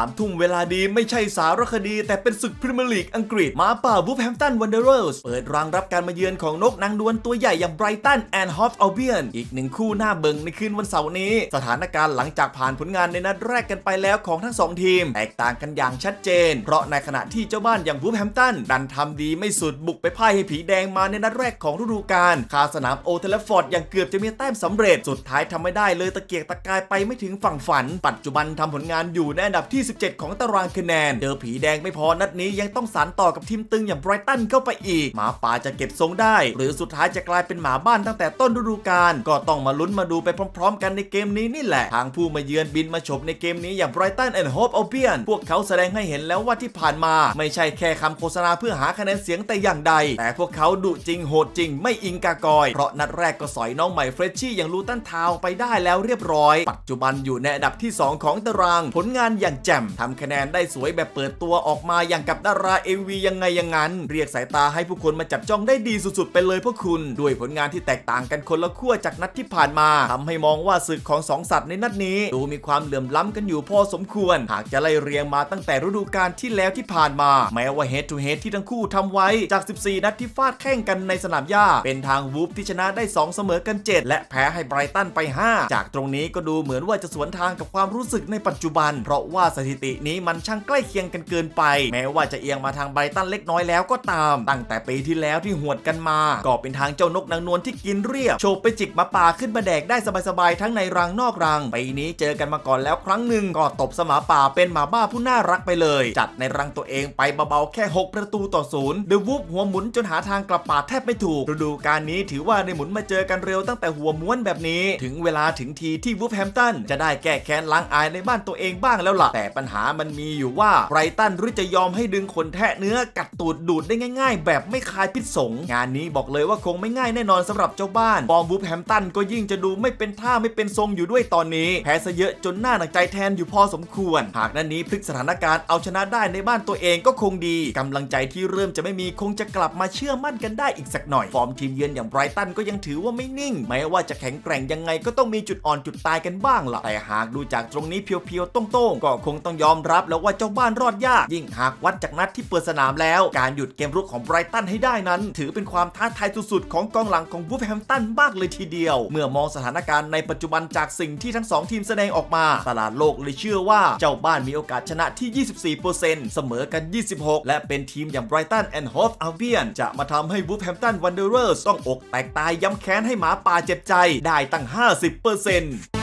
ามทุ่มเวลาดีไม่ใช่สารคดี แต่เป็นศึกพรีเมียร์ลีกอังกฤษมาป่าวูฟแฮมตันวันเดอร์เรสเปิดรังรับการมาเยือนของนกนางดวนตัวใหญ่อย่างไบรตันแอนด์ฮอฟอัลเบียนอีกหนึ่งคู่หน้าเบิงในคืนวันเสาร์นี้ สถานการณ์หลังจากผ่านผลงานในนัดแรกกันไปแล้วของทั้ง 2 ทีม แตกต่างกันอย่างชัดเจน เพราะในขณะที่เจ้าบ้านอย่างวูฟแฮมตันดันทำดีไม่สุดบุกไปพ่ายให้ผีแดงมาในนัดแรกของฤดูกาลคาสนามโอเทลฟอร์ดอย่างเกือบจะมีแต้มสำเร็จสุดท้ายทำไม่ได้ เลยตะเกียกตะกายไปไม่ถึงฝั่งฝัน ปัจจุบันทำผลงานอยู่ในอันดับที่27ของตารางคะแนนเจอผีแดงไม่พอ นัดนี้ยังต้องสานต่อกับทีมตึงอย่างไบรตันเข้าไปอีกหมาป่าจะเก็บทรงได้ หรือสุดท้ายจะกลายเป็นหมาบ้านตั้งแต่ต้นฤดูกาลก็ต้องมาลุ้นมาดูไปพร้อม ๆ กันในเกมนี้นี่แหละ ทางผู้มาเยือนบินมาชมในเกมนี้อย่างไบรตันแอนด์โฮปเอาเบียนพวกเขาแสดงให้เห็นแล้วว่าที่ผ่านมา ไม่ใช่แค่คำโฆษณาเพื่อหาคะแนนเสียงแต่อย่างใดแต่พวกเขาดุจริงโหดจริงไม่อิงกากอย เพราะนัดแรกก็สอยน้องใหม่เฟรชชี่อย่างลูตันทาวไปได้แล้วเรียบร้อย ปัจจุบันอยู่ในอันดับที่ 2 ของตารางผลงานอย่างแจมทำคะแนนได้สวยแบบเปิดตัวออกมาอย่างกับดาราเอวียังไงยังงั้นเรียกสายตาให้ผู้คนมาจับจ้องได้ดีสุดๆไปเลยพวกคุณ ด้วยผลงานที่แตกต่างกันคนละขั้วจากนัดที่ผ่านมา ทำให้มองว่าศึกของสองสัตว์ในนัดนี้ ดูมีความเหลื่อมล้ำกันอยู่พอสมควร หากจะไล่เรียงมาตั้งแต่ฤดูกาลที่แล้วที่ผ่านมา แม้ว่าเฮดทูเฮดที่ทั้งคู่ทำไว้จาก 14 นัดที่ฟาดแข่งกันในสนามหญ้าเป็นทางวูฟที่ชนะได้2เสมอกัน7 และแพ้ให้ไบรตันไป 5 จากตรงนี้ก็ดูเหมือนว่าจะสวนทางกับความรู้สึกในปัจจุบัน เพราะว่าสถิตินี้มันช่างใกล้เคียงกันเกินไป แม้ว่าจะเอียงมาทางไบรตันเล็กน้อยแล้วก็ตามตั้งแต่ปีที่แล้วที่หวดกันมาก็เป็นทางเจ้านกนางนวลที่กินเรียบโชบไปจิกมาป่าขึ้นมาแดกได้สบาย ๆ ทั้งในรัง นอกรังปีนี้เจอกันมาก่อนแล้วครั้งหนึ่งก็ตบสมาป่าเป็นหมาบ้าผู้น่ารักไปเลย จัดในรังตัวเองไปเบาๆแค่ 6 ประตูต่อศูนย์เดวูบหัวหมุนจนหาทางกลับป่าแทบไม่ถูกฤดูกาลนี้ถือว่าในหมุนมาเจอกันเร็วตั้งแต่หัวม้วนแบบนี้ถึงเวลาถึงทีที่วูฟแฮมตันจะได้แก้แค้นล้างอายในบ้านตัวเองบ้างแล้วล่ะแปัญหามันมีอยู่ว่าไบรตันรู้จะยอมให้ดึงขนแทะเนื้อกัดตูดดูดได้ง่ายๆ แบบไม่คลายพิษสงงานนี้บอกเลยว่าคงไม่ง่ายแน่นอนสำหรับเจ้าบ้านบอมบูแฮมตันก็ยิ่งจะดูไม่เป็นท่าไม่เป็นทรงอยู่ด้วยตอนนี้ แพ้ซะเยอะจนหน้า หนักใจแทนอยู่พอสมควร หากนั้นนี้พลิกสถานการณ์เอาชนะได้ในบ้านตัวเองก็คงดี กำลังใจที่เริ่มจะไม่มีคงจะกลับมาเชื่อมั่นกันได้อีกสักหน่อยฟอร์มทีมเยือนอย่างไบรตันก็ยังถือว่าไม่นิ่งแม้ว่าจะแข็งแกร่งยังไงก็ต้องมีจุดอ่อนจุดตายกันบ้างล่ะแต่หากดูจากตรงนี้เพียวๆต้งๆก็คงต้องยอมรับแล้วว่าเจ้าบ้านรอดยาก ยิ่งหากวัดจากนัดที่เปิดสนามแล้วการหยุดเกมรุกของไบรตันให้ได้นั้น ถือเป็นความท้าทายสุดๆ ของกองหลังของวูฟแฮมตันมากเลยทีเดียว เมื่อมองสถานการณ์ในปัจจุบันจากสิ่งที่ทั้ง2ทีมแสดงออกมา ตลาดโลกเลยเชื่อว่าเจ้าบ้านมีโอกาสชนะที่ 24%เสมอกัน 26 และเป็นทีมอย่างไบรตันแอนด์ฮอฟอาเวียนจะมาทำให้วูฟแฮมตันวันเดอร์เรอร์ต้องอกแตกตาย ย้ำแค้นให้หมาป่าเจ็บใจได้ตั้ง 50%